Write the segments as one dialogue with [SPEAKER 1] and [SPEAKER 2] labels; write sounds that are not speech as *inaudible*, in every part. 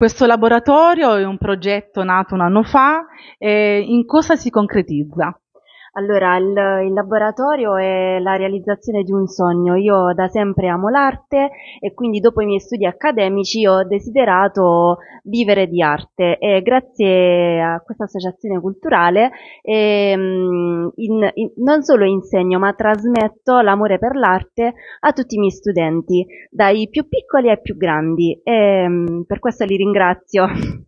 [SPEAKER 1] Questo laboratorio è un progetto nato un anno fa, eh, in cosa si concretizza?
[SPEAKER 2] Allora, il, il, laboratorio è la realizzazione di un sogno. Io da sempre amo l'arte e quindi dopo i miei studi accademici ho desiderato vivere di arte e grazie a questa associazione culturale ehm, in, in, non solo insegno ma trasmetto l'amore per l'arte a tutti i miei studenti, dai più piccoli ai più grandi e ehm, per questo li ringrazio. *laughs*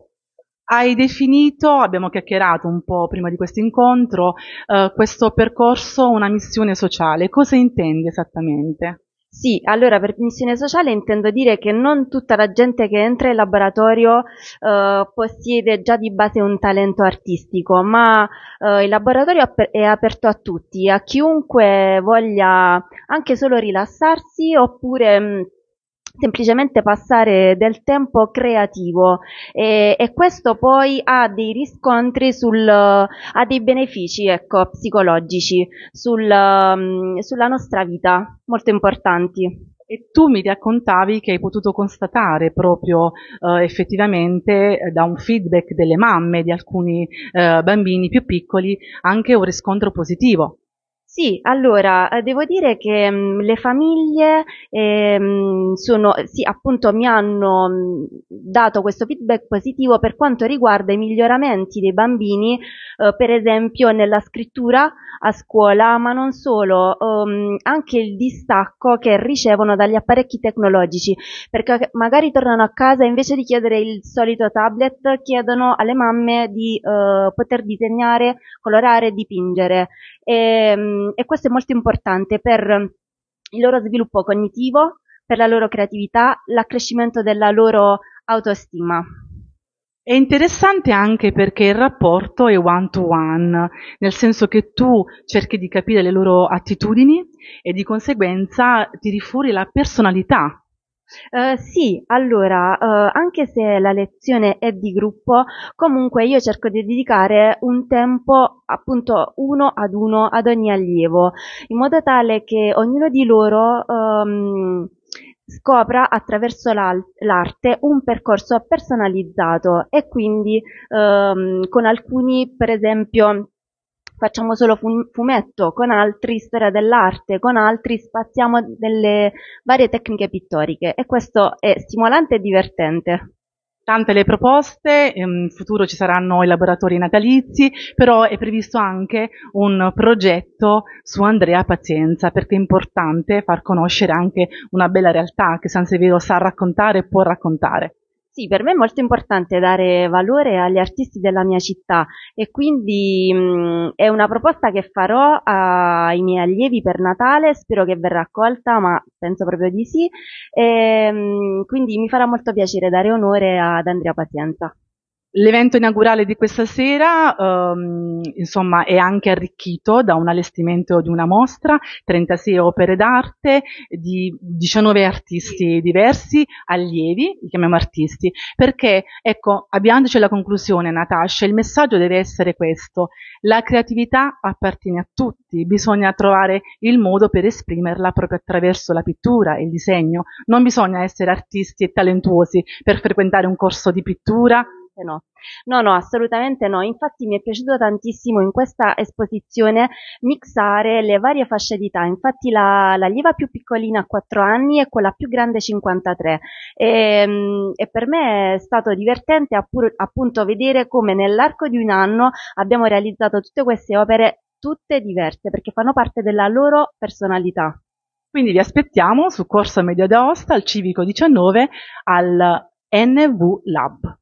[SPEAKER 1] hai definito, abbiamo chiacchierato un po' prima di questo incontro, eh, questo percorso una missione sociale. Cosa intendi esattamente?
[SPEAKER 2] Sì, allora per missione sociale intendo dire che non tutta la gente che entra in laboratorio eh, possiede già di base un talento artistico, ma eh, il laboratorio è aperto a tutti, a chiunque voglia anche solo rilassarsi oppure... Mh, semplicemente passare del tempo creativo e, e questo poi ha dei riscontri sul, ha dei benefici ecco, psicologici sul, mm, sulla nostra vita molto importanti. E tu mi raccontavi che hai potuto constatare proprio eh,
[SPEAKER 1] effettivamente eh, da un feedback delle mamme di alcuni eh, bambini più piccoli anche un riscontro positivo
[SPEAKER 2] sì, allora eh, devo dire che mh, mm, le famiglie ehm, sono, sì, appunto mi hanno mh, mm, dato questo feedback positivo per quanto riguarda i miglioramenti dei bambini, eh, per esempio nella scrittura a scuola, ma non solo, ehm, anche il distacco che ricevono dagli apparecchi tecnologici, perché magari tornano a casa e invece di chiedere il solito tablet chiedono alle mamme di eh, poter disegnare, colorare, dipingere e, ehm, e questo è molto importante per il loro sviluppo cognitivo, per la loro creatività, l'accrescimento della loro autostima.
[SPEAKER 1] È interessante anche perché il rapporto è one to one, nel senso che tu cerchi di capire le loro attitudini e di conseguenza tiri fuori la
[SPEAKER 2] personalità eh, sì, allora, uh, anche se la lezione è di gruppo, comunque io cerco di dedicare un tempo appunto uno ad uno ad ogni allievo, in modo tale che ognuno di loro um, scopra attraverso l'arte un percorso personalizzato e quindi um, con alcuni, per esempio, facciamo solo fumetto, con altri storia dell'arte, con altri spaziamo delle varie tecniche pittoriche e questo è stimolante e divertente tante
[SPEAKER 1] le proposte, in futuro ci saranno i laboratori natalizi, però è previsto anche un progetto su Andrea Pazienza, perché è importante far conoscere anche una bella realtà che San Severo sa raccontare e può raccontare.
[SPEAKER 2] Sì, per me è molto importante dare valore agli artisti della mia città e quindi mh, è una proposta che farò ai miei allievi per Natale, spero che verrà accolta, ma penso proprio di sì, e, ehm, mh, quindi mi farà molto piacere dare onore ad Andrea Pazienza.
[SPEAKER 1] L'evento inaugurale di questa sera um, insomma, è anche arricchito da un allestimento di una mostra, 36 opere d'arte di 19 artisti diversi, allievi, li chiamiamo artisti, perché ecco, avviandoci alla conclusione Natascia, il messaggio deve essere questo, la creatività appartiene a tutti, bisogna trovare il modo per esprimerla proprio attraverso la pittura e il disegno, non bisogna essere artisti e talentuosi per frequentare un corso di
[SPEAKER 2] pittura, assolutamente no. No, no, assolutamente no. Infatti mi è piaciuto tantissimo in questa esposizione mixare le varie fasce d'età. Infatti la, la lieva più piccolina ha 4 anni e quella più grande 53. E, ehm, e per me è stato divertente appur, appunto vedere come nell'arco di un anno abbiamo realizzato tutte queste opere tutte diverse perché fanno parte della loro personalità.
[SPEAKER 1] Quindi vi aspettiamo su Corso Medio d'Aosta al Civico 19 al NV Lab.